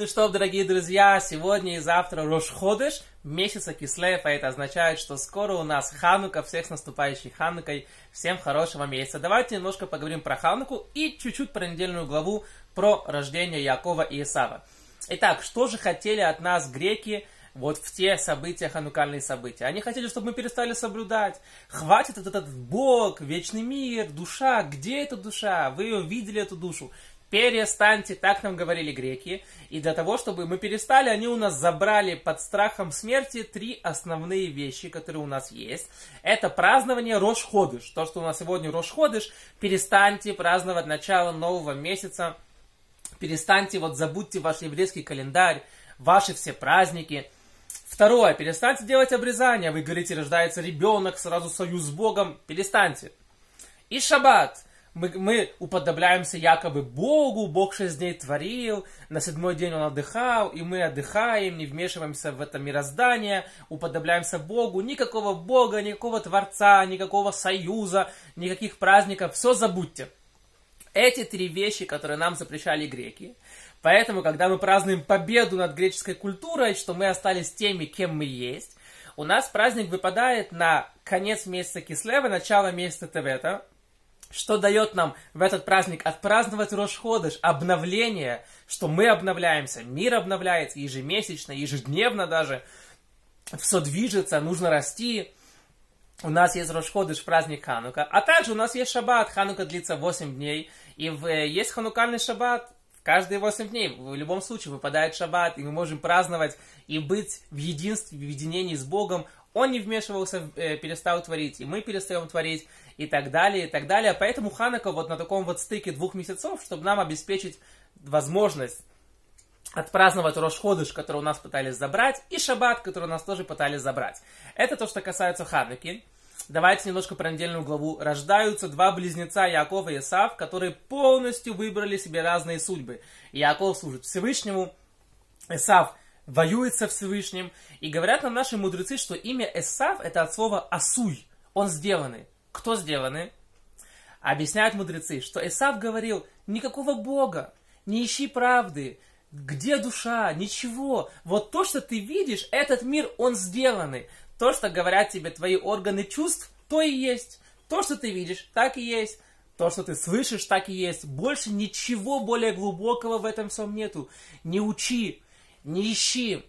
Ну что, дорогие друзья, сегодня и завтра Рошходыш, месяца Кислев, а это означает, что скоро у нас Ханука, всех с наступающей Ханукой, всем хорошего месяца. Давайте немножко поговорим про Хануку и чуть-чуть про недельную главу про рождение Якова и Исава. Итак, что же хотели от нас греки вот в те события, ханукальные события? Они хотели, чтобы мы перестали соблюдать. Хватит этот, этот Бог, вечный мир, душа, где эта душа? Вы ее видели, эту душу перестаньте, так нам говорили греки. И для того, чтобы мы перестали, они у нас забрали под страхом смерти три основные вещи, которые у нас есть. Это празднование Рошходыш, то, что у нас сегодня Рошходыш. Перестаньте праздновать начало нового месяца, перестаньте, вот забудьте ваш еврейский календарь, ваши все праздники. Второе, перестаньте делать обрезания. Вы говорите, рождается ребенок, сразу союз с Богом. Перестаньте. И шаббат мы, мы уподобляемся якобы Богу, Бог шесть дней творил, на седьмой день Он отдыхал, и мы отдыхаем, не вмешиваемся в это мироздание, уподобляемся Богу, никакого Бога, никакого Творца, никакого союза, никаких праздников, все забудьте. Эти три вещи, которые нам запрещали греки, поэтому, когда мы празднуем победу над греческой культурой, что мы остались теми, кем мы есть, у нас праздник выпадает на конец месяца Кислева, начало месяца Тевета, что дает нам в этот праздник отпраздновать Рошходыш? Обновление, что мы обновляемся, мир обновляется ежемесячно, ежедневно даже. Все движется, нужно расти. У нас есть Рошходыш, праздник Ханука. А также у нас есть Шаббат. Ханука длится 8 дней. И э, есть ханукальный Шаббат, Каждые 8 дней в любом случае выпадает шаббат, и мы можем праздновать и быть в единстве, в единении с Богом. Он не вмешивался, э, перестал творить, и мы перестаем творить, и так далее, и так далее. Поэтому Ханака вот на таком вот стыке двух месяцев, чтобы нам обеспечить возможность отпраздновать Рошходыш, который у нас пытались забрать, и Шаббат, который у нас тоже пытались забрать. Это то, что касается Ханаки. Давайте немножко про недельную главу. Рождаются два близнеца Яков и Исав, которые полностью выбрали себе разные судьбы. Яков служит Всевышнему, Исав воюет со Всевышним. И говорят нам наши мудрецы, что имя Исав это от слова «асуй». Он сделанный. Кто сделанный? Объясняют мудрецы, что Исав говорил, никакого Бога, не ищи правды, где душа, ничего. Вот то, что ты видишь, этот мир, он сделанный. То, что говорят тебе твои органы чувств, то и есть. То, что ты видишь, так и есть. То, что ты слышишь, так и есть. Больше ничего более глубокого в этом всем нету. Не учи, не ищи,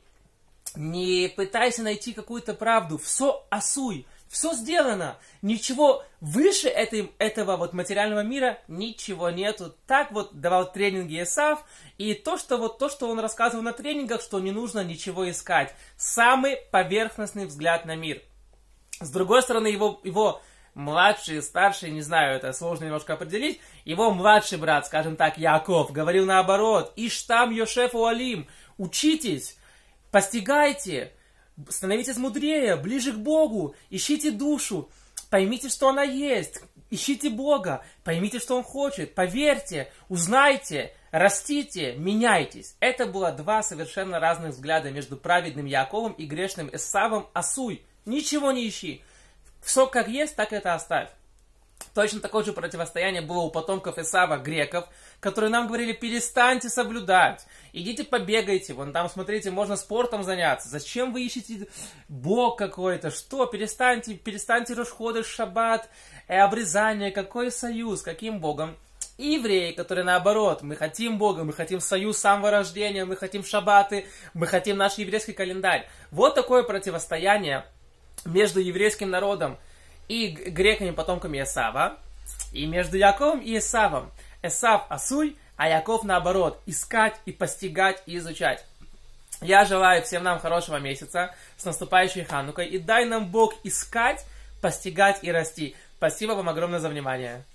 не пытайся найти какую-то правду. Все осуй. Все сделано. Ничего выше этой, этого вот материального мира ничего нету. Так вот давал тренинги Исав. И то что, вот, то, что он рассказывал на тренингах, что не нужно ничего искать. Самый поверхностный взгляд на мир. С другой стороны, его, его младший, старший, не знаю, это сложно немножко определить, его младший брат, скажем так, Яков, говорил наоборот, «Иштам Йошефу Алим, учитесь, постигайте, становитесь мудрее, ближе к Богу, ищите душу, поймите, что она есть, ищите Бога, поймите, что Он хочет, поверьте, узнайте, растите, меняйтесь. Это было два совершенно разных взгляда между праведным Яковом и грешным Эсавом. Асуй. Ничего не ищи. Все как есть, так это оставь. Точно такое же противостояние было у потомков Исава, греков, которые нам говорили, перестаньте соблюдать, идите побегайте, вон там, смотрите, можно спортом заняться, зачем вы ищете Бог какой-то, что, перестаньте, перестаньте расходы, шаббат, э, обрезание, какой союз, каким Богом? И евреи, которые наоборот, мы хотим Бога, мы хотим союз самого рождения, мы хотим шабаты, мы хотим наш еврейский календарь. Вот такое противостояние между еврейским народом – и греками потомками Исава, и между Яковом и Исавом. Исав – Асуй, а Яков наоборот – искать и постигать и изучать. Я желаю всем нам хорошего месяца с наступающей Ханукой и дай нам Бог искать, постигать и расти. Спасибо вам огромное за внимание.